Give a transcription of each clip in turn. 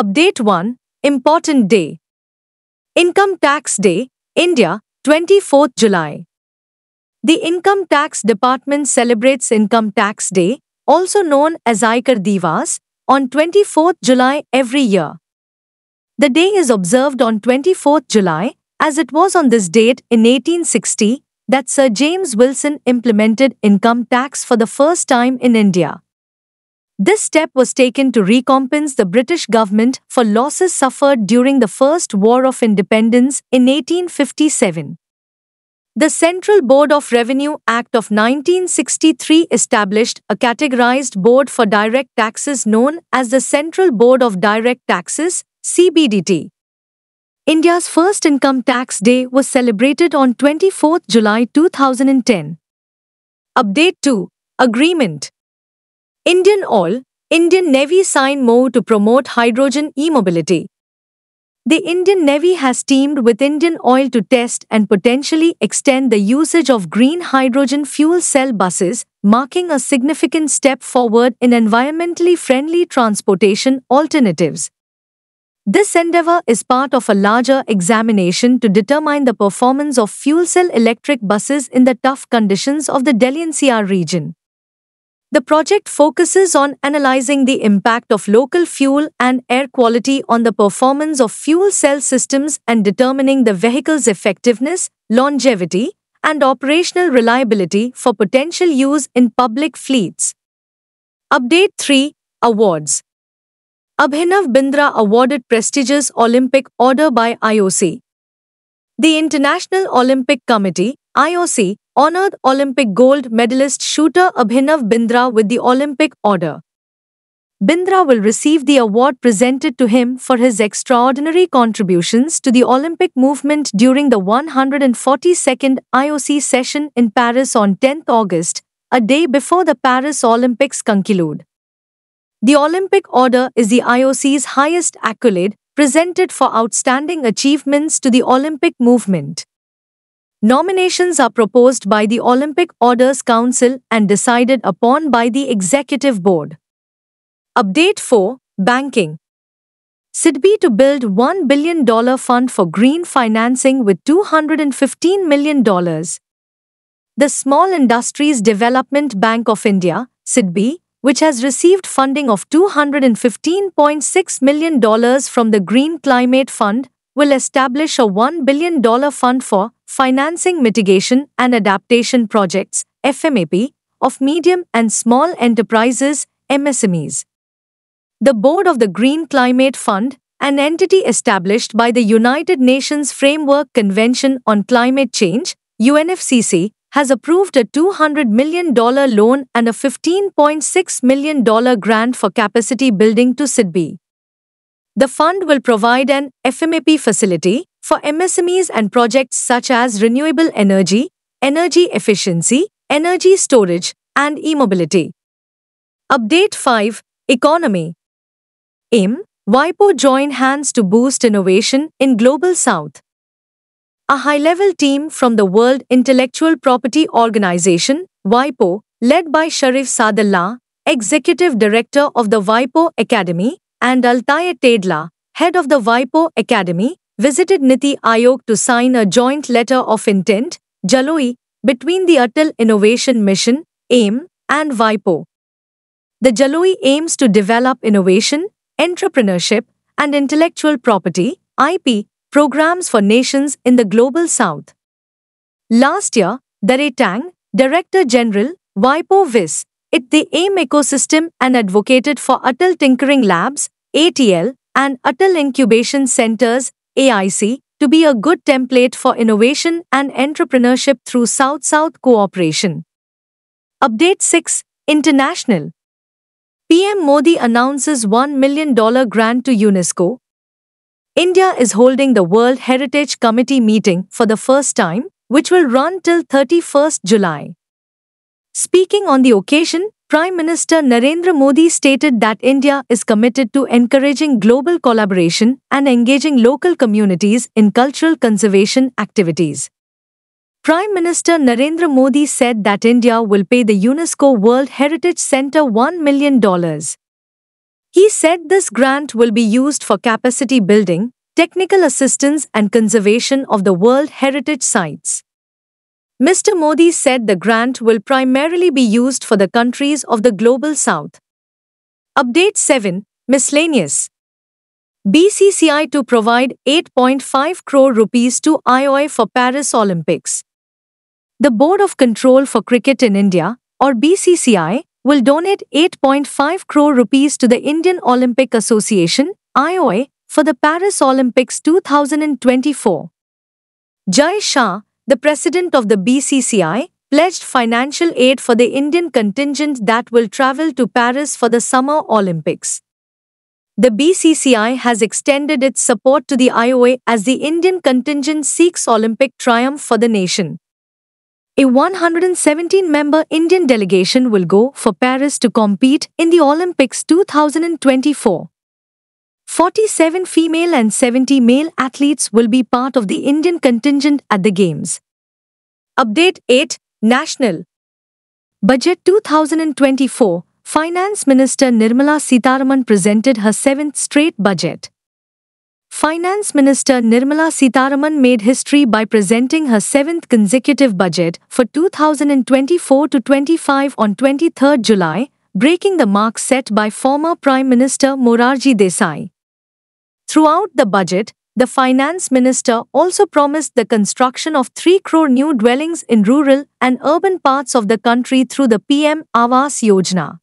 Update 1 Important Day Income Tax Day, India, 24th July. The Income Tax Department celebrates Income Tax Day, also known as Aikar Divas, on 24th July every year. The day is observed on 24th July, as it was on this date in 1860 that Sir James Wilson implemented income tax for the first time in India. This step was taken to recompense the British government for losses suffered during the First War of Independence in 1857. The Central Board of Revenue Act of 1963 established a categorized board for direct taxes known as the Central Board of Direct Taxes, CBDT. India's first income tax day was celebrated on 24 July 2010. Update 2 Agreement Indian Oil, Indian Navy sign MOU to promote hydrogen e-mobility. The Indian Navy has teamed with Indian Oil to test and potentially extend the usage of green hydrogen fuel cell buses, marking a significant step forward in environmentally friendly transportation alternatives. This endeavor is part of a larger examination to determine the performance of fuel cell electric buses in the tough conditions of the Delhi NCR region. The project focuses on analyzing the impact of local fuel and air quality on the performance of fuel cell systems and determining the vehicle's effectiveness, longevity, and operational reliability for potential use in public fleets. Update 3 Awards Abhinav Bindra awarded prestigious Olympic order by IOC. The International Olympic Committee, IOC, honored Olympic gold medalist shooter Abhinav Bindra with the Olympic Order. Bindra will receive the award presented to him for his extraordinary contributions to the Olympic movement during the 142nd IOC session in Paris on 10 August, a day before the Paris Olympics conclude. The Olympic Order is the IOC's highest accolade presented for outstanding achievements to the Olympic movement. Nominations are proposed by the Olympic Orders Council and decided upon by the Executive Board. Update 4 Banking SIDBI to build $1 billion fund for green financing with $215 million. The Small Industries Development Bank of India, SIDBI, which has received funding of $215.6 million from the Green Climate Fund, will establish a $1 billion fund for Financing Mitigation and Adaptation Projects FMAP, of Medium and Small Enterprises MSMEs. The board of the Green Climate Fund, an entity established by the United Nations Framework Convention on Climate Change, UNFCCC, has approved a $200 million loan and a $15.6 million grant for capacity building to SIDBI. The fund will provide an FMAP facility for MSMEs and projects such as renewable energy, energy efficiency, energy storage, and e-mobility. Update 5. Economy AIM, WIPO join hands to boost innovation in Global South. A high-level team from the World Intellectual Property Organization, WIPO, led by Sharif Sadallah, Executive Director of the WIPO Academy, and Altair Tedla, head of the WIPO Academy, visited Niti Ayog to sign a joint letter of intent, JALOI, between the Atal Innovation Mission, AIM, and WIPO. The JALOI aims to develop innovation, entrepreneurship, and intellectual property, IP, programs for nations in the global south. Last year, Dare Tang, Director General, WIPO VIS, it the AIM ecosystem and advocated for Atal Tinkering Labs, ATL, and Atal Incubation Centers, AIC, to be a good template for innovation and entrepreneurship through South South cooperation. Update 6 International PM Modi announces $1 million grant to UNESCO. India is holding the World Heritage Committee meeting for the first time, which will run till 31st July. Speaking on the occasion, Prime Minister Narendra Modi stated that India is committed to encouraging global collaboration and engaging local communities in cultural conservation activities. Prime Minister Narendra Modi said that India will pay the UNESCO World Heritage Centre $1 million. He said this grant will be used for capacity building, technical assistance, and conservation of the World Heritage Sites. Mr. Modi said the grant will primarily be used for the countries of the Global South. Update 7 Miscellaneous BCCI to provide 8.5 crore rupees to IOI for Paris Olympics. The Board of Control for Cricket in India, or BCCI, will donate 8.5 crore rupees to the Indian Olympic Association, IOI, for the Paris Olympics 2024. Jai Shah, the president of the BCCI, pledged financial aid for the Indian contingent that will travel to Paris for the Summer Olympics. The BCCI has extended its support to the IOA as the Indian contingent seeks Olympic triumph for the nation. A 117 member Indian delegation will go for Paris to compete in the Olympics 2024. 47 female and 70 male athletes will be part of the Indian contingent at the Games. Update 8 National Budget 2024 Finance Minister Nirmala Sitaraman presented her seventh straight budget. Finance Minister Nirmala Sitaraman made history by presenting her seventh consecutive budget for 2024 to 25 on 23 July, breaking the mark set by former Prime Minister Morarji Desai. Throughout the budget, the finance minister also promised the construction of 3 crore new dwellings in rural and urban parts of the country through the PM Awas Yojana.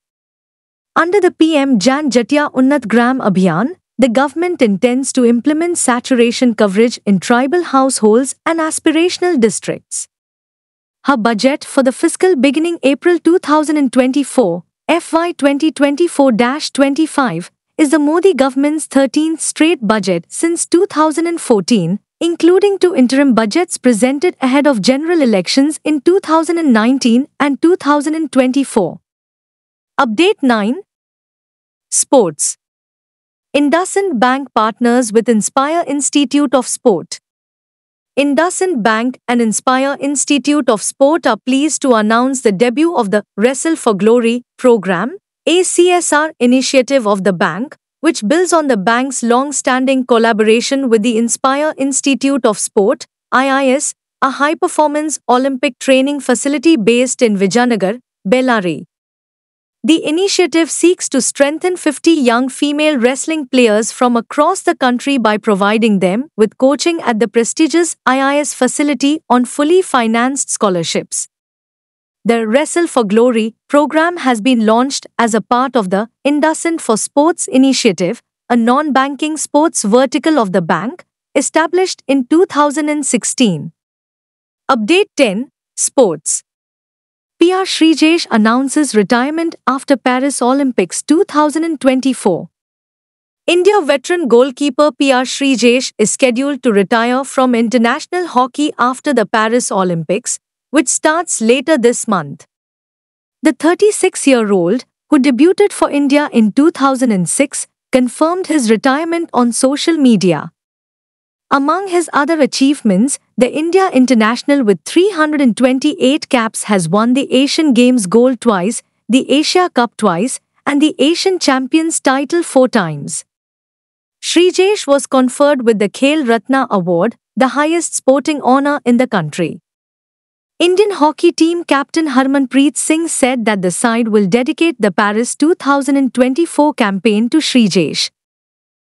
Under the PM Jan Jatya Unnat Gram Abhiyan, the government intends to implement saturation coverage in tribal households and aspirational districts. Her budget for the fiscal beginning April 2024, FY 2024-25, is the Modi government's 13th straight budget since 2014, including two interim budgets presented ahead of general elections in 2019 and 2024. Update 9 Sports IndusInd Bank partners with Inspire Institute of Sport. IndusInd Bank and Inspire Institute of Sport are pleased to announce the debut of the Wrestle for Glory program, ACSR initiative of the bank, which builds on the bank's long-standing collaboration with the Inspire Institute of Sport, IIS, a high-performance Olympic training facility based in Vijayanagar, Bellary. The initiative seeks to strengthen 50 young female wrestling players from across the country by providing them with coaching at the prestigious IIS facility on fully financed scholarships. The Wrestle for Glory program has been launched as a part of the Indusent for Sports initiative, a non-banking sports vertical of the bank, established in 2016. Update 10 Sports PR Srijesh announces retirement after Paris Olympics 2024. India veteran goalkeeper PR Srijesh is scheduled to retire from international hockey after the Paris Olympics, which starts later this month. The 36 year old, who debuted for India in 2006, confirmed his retirement on social media. Among his other achievements, the India international with 328 caps has won the Asian Games gold twice, the Asia Cup twice, and the Asian Champions title four times. Srijesh was conferred with the Khel Ratna Award, the highest sporting honor in the country. Indian hockey team captain Harmanpreet Singh said that the side will dedicate the Paris 2024 campaign to Srijesh.